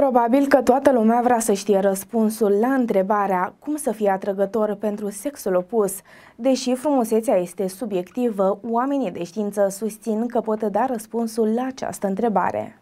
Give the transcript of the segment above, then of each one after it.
Probabil că toată lumea vrea să știe răspunsul la întrebarea cum să fie atrăgător pentru sexul opus. Deși frumusețea este subiectivă, oamenii de știință susțin că pot da răspunsul la această întrebare.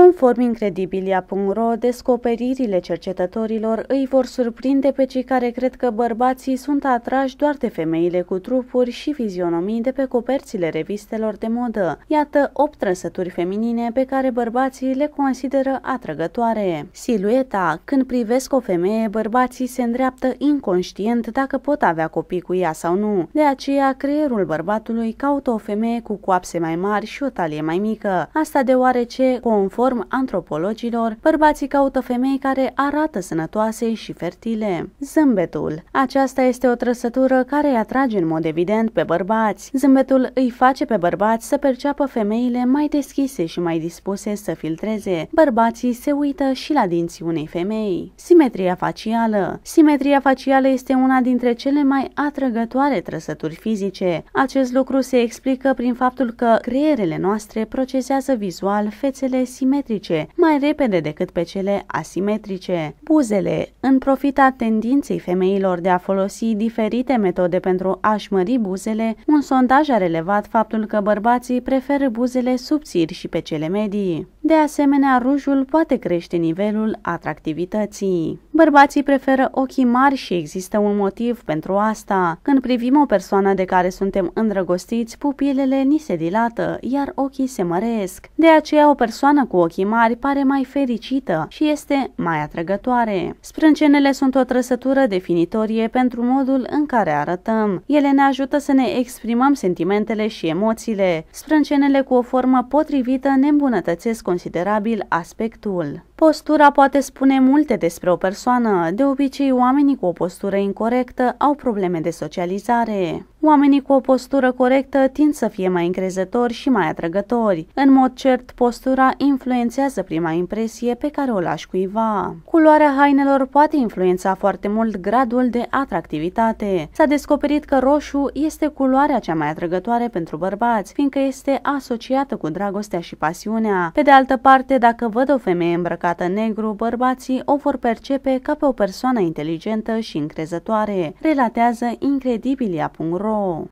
Conform incredibilia.ro, descoperirile cercetătorilor îi vor surprinde pe cei care cred că bărbații sunt atrași doar de femeile cu trupuri și fizionomii de pe coperțile revistelor de modă. Iată 8 trăsături feminine pe care bărbații le consideră atrăgătoare. Silueta. Când privesc o femeie, bărbații se îndreaptă inconștient dacă pot avea copii cu ea sau nu. De aceea, creierul bărbatului caută o femeie cu coapse mai mari și o talie mai mică. Asta deoarece, conform Conform antropologilor, bărbații caută femei care arată sănătoase și fertile. Zâmbetul. Aceasta este o trăsătură care îi atrage în mod evident pe bărbați. Zâmbetul îi face pe bărbați să perceapă femeile mai deschise și mai dispuse să filtreze. Bărbații se uită și la dinții unei femei. Simetria facială. Simetria facială este una dintre cele mai atrăgătoare trăsături fizice. Acest lucru se explică prin faptul că creierele noastre procesează vizual fețele simetrice simetrice mai repede decât pe cele asimetrice. Buzele, în profita tendinței femeilor de a folosi diferite metode pentru a-și mări buzele, un sondaj a relevat faptul că bărbații preferă buzele subțiri și pe cele medii. De asemenea, rujul poate crește nivelul atractivității. Bărbații preferă ochii mari și există un motiv pentru asta. Când privim o persoană de care suntem îndrăgostiți, pupilele ni se dilată, iar ochii se măresc. De aceea, o persoană cu ochii mari pare mai fericită și este mai atrăgătoare. Sprâncenele sunt o trăsătură definitorie pentru modul în care arătăm. Ele ne ajută să ne exprimăm sentimentele și emoțiile. Sprâncenele cu o formă potrivită ne îmbunătățesc considerabil aspectul. Postura poate spune multe despre o persoană. De obicei, oamenii cu o postură incorrectă au probleme de socializare. Oamenii cu o postură corectă tind să fie mai încrezători și mai atrăgători. În mod cert, postura influențează prima impresie pe care o lași cuiva. Culoarea hainelor poate influența foarte mult gradul de atractivitate. S-a descoperit că roșu este culoarea cea mai atrăgătoare pentru bărbați, fiindcă este asociată cu dragostea și pasiunea. Pe de altă parte, dacă văd o femeie îmbrăcată negru, bărbații o vor percepe ca pe o persoană inteligentă și încrezătoare, relatează incredibilia.ro. strong